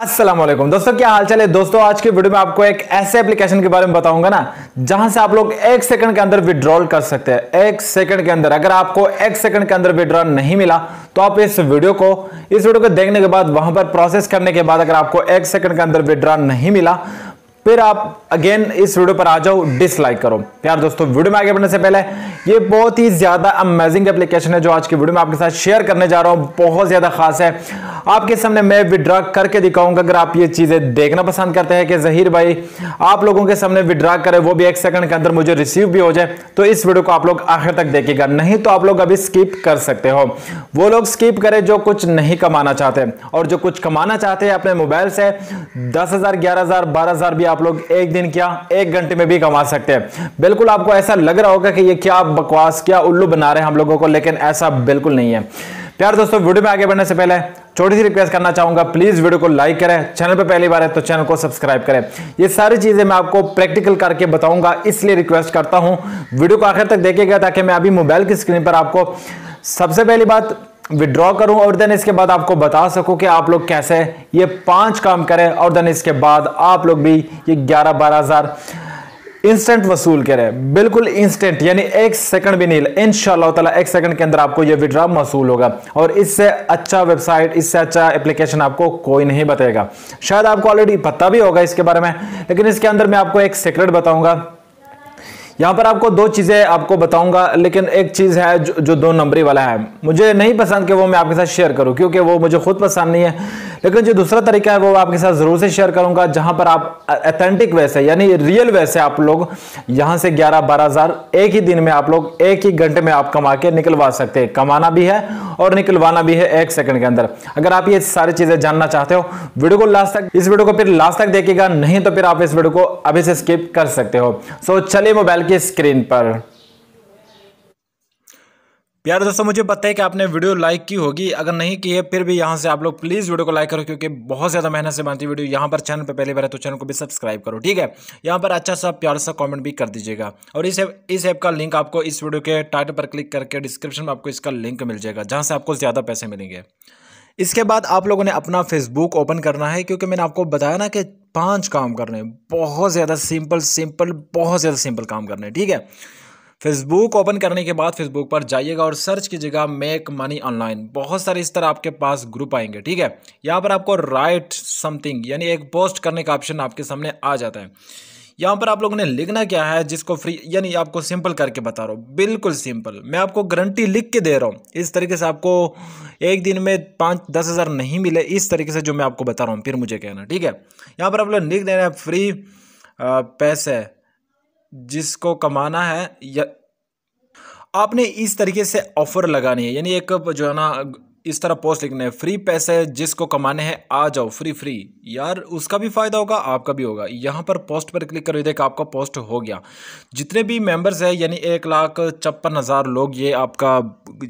असलम दोस्तों क्या हालचाल है दोस्तों आज के वीडियो में आपको एक ऐसे एप्लीकेशन के बारे में बताऊंगा ना जहां से आप लोग एक सेकंड के अंदर विड्रॉल कर सकते हैं एक सेकंड के अंदर अगर आपको एक सेकंड के अंदर विड्रॉल नहीं मिला तो आप इस वीडियो को इस वीडियो को देखने के बाद वहां पर प्रोसेस करने के बाद अगर आपको एक सेकंड के अंदर विड्रॉल नहीं मिला फिर आप अगेन इस वीडियो पर आ जाओ डिसलाइक करो यार दोस्तों वीडियो में आगे बढ़ने से पहले ये बहुत ही ज़्यादा अमेजिंग एप्लीकेशन है जो आज की वीडियो में आपके साथ शेयर करने जा रहा हूं बहुत ज़्यादा खास है आपके सामने मैं विड्रा करके दिखाऊंगा अगर आप ये चीज़ें देखना पसंद करते हैं कि जहीर भाई आप लोगों के सामने विड्रा करें वो भी एक सेकंड के अंदर मुझे रिसीव भी हो जाए तो इस वीडियो को आप लोग आखिर तक देखेगा नहीं तो आप लोग अभी स्किप कर सकते हो वो लोग स्किप करें जो कुछ नहीं कमाना चाहते और जो कुछ कमाना चाहते हैं अपने मोबाइल से दस हज़ार ग्यारह हज़ार बारह हज़ार भी आप लोग एक दिन क्या एक घंटे में भी कमा सकते हैं बिल्कुल आपको ऐसा लग रहा होगा कि ये क्या बकवास क्या उल्लू बना रहे हैं हम लोगों को लेकिन ऐसा बिल्कुल नहीं है प्यार दोस्तों वीडियो में आगे बढ़ने से पहले छोटी सी रिक्वेस्ट करना चाहूंगा प्लीज वीडियो को लाइक करें चैनल पर पहली बार है तो चैनल को सब्सक्राइब करें ये सारी चीजें मैं आपको प्रैक्टिकल करके बताऊंगा इसलिए रिक्वेस्ट करता हूं वीडियो को आखिर तक देखेगा ताकि मैं अभी मोबाइल की स्क्रीन पर आपको सबसे पहली बात विड्रॉ करूं और देन इसके बाद आपको बता सकूं कि आप लोग कैसे ये पांच काम करें और देन इसके बाद आप लोग भी ये ग्यारह बारह हज़ार इंस्टेंट वसूल करें बिल्कुल इंस्टेंट यानी एक सेकंड भी नहीं इन ताला एक सेकंड के अंदर आपको ये विड्रॉ मसूल होगा और इससे अच्छा वेबसाइट इससे अच्छा एप्लीकेशन आपको कोई नहीं बताएगा शायद आपको ऑलरेडी पता भी होगा इसके बारे में लेकिन इसके अंदर मैं आपको एक सीक्रेट बताऊंगा यहाँ पर आपको दो चीज़ें आपको बताऊंगा लेकिन एक चीज़ है जो, जो दो नंबरी वाला है मुझे नहीं पसंद कि वो मैं आपके साथ शेयर करूँ क्योंकि वो मुझे खुद पसंद नहीं है लेकिन जो दूसरा तरीका है वो आपके साथ ज़रूर से शेयर करूंगा जहाँ पर आप अथेंटिक वैसे यानी रियल वैसे आप लोग यहाँ से ग्यारह बारह हज़ार एक ही दिन में आप लोग एक ही घंटे में आप कमा के निकलवा सकते हैं कमाना भी है और निकलवाना भी है एक सेकंड के अंदर अगर आप ये सारी चीजें जानना चाहते हो वीडियो को लास्ट तक इस वीडियो को फिर लास्ट तक देखेगा नहीं तो फिर आप इस वीडियो को अभी से स्किप कर सकते हो सो चलिए मोबाइल की स्क्रीन पर प्यार दोस्तों मुझे है कि आपने वीडियो लाइक की होगी अगर नहीं की है फिर भी यहाँ से आप लोग प्लीज़ वीडियो को लाइक करो क्योंकि बहुत ज़्यादा मेहनत से बनती वीडियो यहाँ पर चैनल पर पहली बार है तो चैनल को भी सब्सक्राइब करो ठीक है यहाँ पर अच्छा सा प्यार सा कमेंट भी कर दीजिएगा और इस ऐप इस ऐप का लिंक आपको इस वीडियो के टाइटल पर क्लिक करके डिस्क्रिप्शन में आपको इसका लिंक मिल जाएगा जहाँ से आपको ज़्यादा पैसे मिलेंगे इसके बाद आप लोगों ने अपना फेसबुक ओपन करना है क्योंकि मैंने आपको बताया ना कि पाँच काम करने बहुत ज़्यादा सिंपल सिंपल बहुत ज़्यादा सिंपल काम करने हैं ठीक है फेसबुक ओपन करने के बाद फेसबुक पर जाइएगा और सर्च कीजिएगा मेक मनी ऑनलाइन बहुत सारे इस तरह आपके पास ग्रुप आएंगे ठीक है यहाँ पर आपको राइट समथिंग यानी एक पोस्ट करने का ऑप्शन आपके सामने आ जाता है यहाँ पर आप लोगों ने लिखना क्या है जिसको फ्री यानी आपको सिंपल करके बता रहा हूँ बिल्कुल सिंपल मैं आपको गारंटी लिख के दे रहा हूँ इस तरीके से आपको एक दिन में पाँच दस हज़ार नहीं मिले इस तरीके से जो मैं आपको बता रहा हूँ फिर मुझे कहना ठीक है यहाँ पर आप लोग लिख दे रहे हैं फ्री पैसे जिसको कमाना है या आपने इस तरीके से ऑफ़र लगानी है यानी एक जो है ना इस तरह पोस्ट लिखना है फ्री पैसे जिसको कमाने हैं आ जाओ फ्री फ्री यार उसका भी फ़ायदा होगा आपका भी होगा यहाँ पर पोस्ट पर क्लिक करो देखा आपका पोस्ट हो गया जितने भी मेंबर्स हैं यानी एक लाख छप्पन हज़ार लोग ये आपका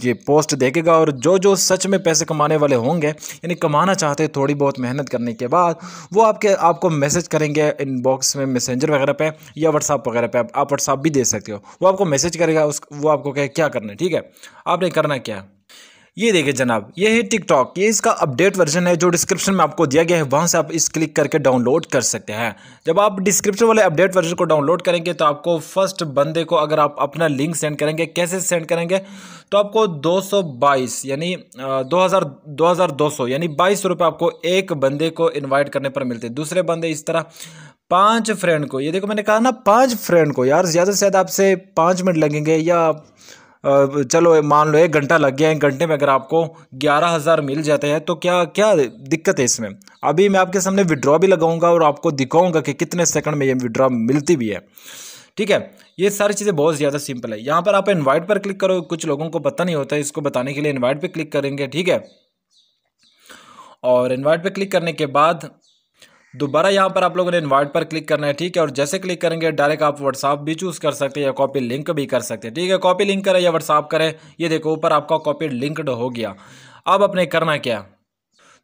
ये पोस्ट देखेगा और जो जो सच में पैसे कमाने वाले होंगे यानी कमाना चाहते थोड़ी बहुत मेहनत करने के बाद वो आपके आपको मैसेज करेंगे इनबॉक्स में मैसेंजर वगैरह पे या व्हाट्सअप वगैरह पे आप व्हाट्सअप भी दे सकते हो वो आपको मैसेज करेगा उस वो आपको कहे क्या करना है ठीक है आपने करना क्या है ये देखिए जनाब ये है टिकटॉक ये इसका अपडेट वर्जन है जो डिस्क्रिप्शन में आपको दिया गया है वहाँ से आप इस क्लिक करके डाउनलोड कर सकते हैं जब आप डिस्क्रिप्शन वाले अपडेट वर्जन को डाउनलोड करेंगे तो आपको फर्स्ट बंदे को अगर आप अपना लिंक सेंड करेंगे कैसे सेंड करेंगे तो आपको 222 यानी 2000 2200 यानी बाईस रुपये आपको एक बंदे को इन्वाइट करने पर मिलते हैं दूसरे बंदे इस तरह पाँच फ्रेंड को ये देखो मैंने कहा ना पाँच फ्रेंड को यार ज़्यादा से ज़्यादा आपसे पाँच मिनट लगेंगे या चलो मान लो एक घंटा लग गया एक घंटे में अगर आपको ग्यारह हज़ार मिल जाते हैं तो क्या क्या दिक्कत है इसमें अभी मैं आपके सामने विड्रॉ भी लगाऊंगा और आपको दिखाऊंगा कि कितने सेकंड में ये विड्रॉ मिलती भी है ठीक है ये सारी चीज़ें बहुत ज़्यादा सिंपल है यहाँ पर आप इन्वाइट पर क्लिक करो कुछ लोगों को पता नहीं होता है इसको बताने के लिए इन्वाइट पर क्लिक करेंगे ठीक है और इन्वाइट पर क्लिक करने के बाद दोबारा यहाँ पर आप लोगों ने इन्वाइट पर क्लिक करना है ठीक है और जैसे क्लिक करेंगे डायरेक्ट आप व्हाट्सअप भी चूज कर सकते हैं या कॉपी लिंक भी कर सकते हैं ठीक है कॉपी लिंक करें या व्हाट्सअप करें ये देखो ऊपर आपका कॉपी लिंक्ड हो गया अब अपने करना क्या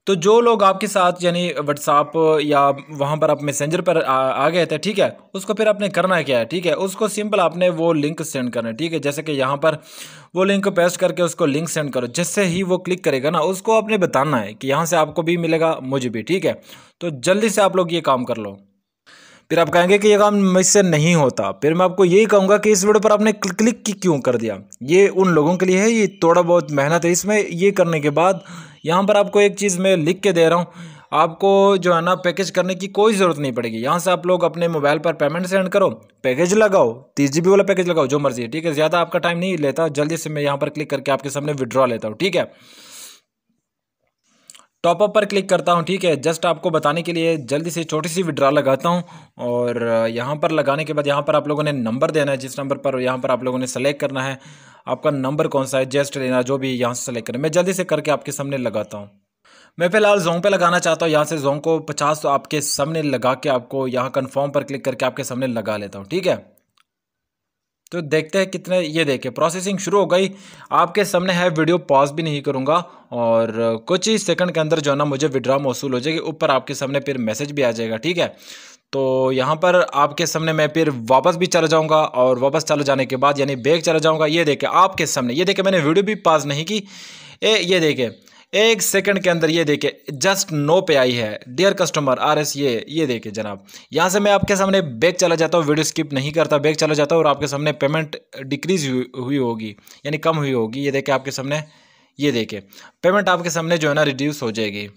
तो जो लोग आपके साथ यानी व्हाट्सअप या वहाँ पर आप मैसेंजर पर आ, आ गए थे ठीक है उसको फिर आपने करना क्या है ठीक है उसको सिंपल आपने वो लिंक सेंड करना है ठीक है जैसे कि यहाँ पर वो लिंक को पेस्ट करके उसको लिंक सेंड करो जैसे ही वो क्लिक करेगा ना उसको आपने बताना है कि यहाँ से आपको भी मिलेगा मुझे भी ठीक है तो जल्दी से आप लोग ये काम कर लो फिर आप कहेंगे कि ये काम मुझसे नहीं होता फिर मैं आपको यही कहूँगा कि इस वीडियो पर आपने क्लिक क्यों कर दिया ये उन लोगों के लिए है ये थोड़ा बहुत मेहनत है इसमें ये करने के बाद यहाँ पर आपको एक चीज़ मैं लिख के दे रहा हूँ आपको जो है ना पैकेज करने की कोई ज़रूरत नहीं पड़ेगी यहाँ से आप लोग अपने मोबाइल पर पेमेंट सेंड करो पैकेज लगाओ तीस जी वाला पैकेज लगाओ जो मर्जी है ठीक है ज़्यादा आपका टाइम नहीं लेता जल्दी से मैं यहाँ पर क्लिक करके आपके सामने विड्रॉ लेता हूँ ठीक है टॉपअप पर क्लिक करता हूँ ठीक है जस्ट आपको बताने के लिए जल्दी से छोटी सी विड्रा लगाता हूँ और यहाँ पर लगाने के बाद यहाँ पर आप लोगों ने नंबर देना है जिस नंबर पर यहाँ पर आप लोगों ने सेलेक्ट करना है आपका नंबर कौन सा है जेस्ट लेना जो भी यहाँ से सेलेक्ट करें मैं जल्दी से करके आपके सामने लगाता हूँ मैं फिलहाल जोंग पे लगाना चाहता हूँ यहाँ से जोंग को पचास तो आपके सामने लगा के आपको यहाँ कन्फर्म पर क्लिक करके आपके सामने लगा लेता हूँ ठीक है तो देखते हैं कितने ये देखे प्रोसेसिंग शुरू हो गई आपके सामने है वीडियो पॉज भी नहीं करूँगा और कुछ ही सेकंड के अंदर जो है ना मुझे विड्रॉ मौसू हो जाएगी ऊपर आपके सामने फिर मैसेज भी आ जाएगा ठीक है तो यहाँ पर आपके सामने मैं फिर वापस भी चला जाऊँगा और वापस चले जाने के बाद यानी बैग चला जाऊँगा ये देखे आपके सामने ये देखे मैंने वीडियो भी पॉज नहीं की ए ये देखे एक सेकंड के अंदर ये देखे जस्ट नो पे आई है डियर कस्टमर आर एस ये ये देखे जनाब यहाँ से मैं आपके सामने बैग चला जाता हूँ वीडियो स्किप नहीं करता बैग चला जाता हूँ और आपके सामने पेमेंट डिक्रीज हुई, हुई होगी यानी कम हुई होगी ये देखे आपके सामने ये देखे पेमेंट आपके सामने जो है ना रिड्यूस हो जाएगी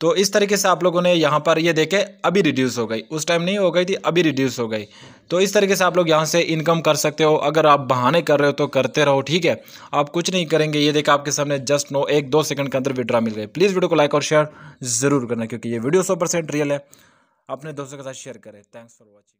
तो इस तरीके से आप लोगों ने यहाँ पर ये देखे अभी रिड्यूस हो गई उस टाइम नहीं हो गई थी अभी रिड्यूस हो गई तो इस तरीके से आप लोग यहाँ से इनकम कर सकते हो अगर आप बहाने कर रहे हो तो करते रहो ठीक है आप कुछ नहीं करेंगे ये देखा आपके सामने जस्ट नो एक दो सेकंड के अंदर विड्रा मिल गई प्लीज़ वीडियो को लाइक और शेयर ज़रूर करना क्योंकि ये वीडियो सौ रियल है अपने दोस्तों के साथ शेयर करें थैंक्स फॉर वॉचिंग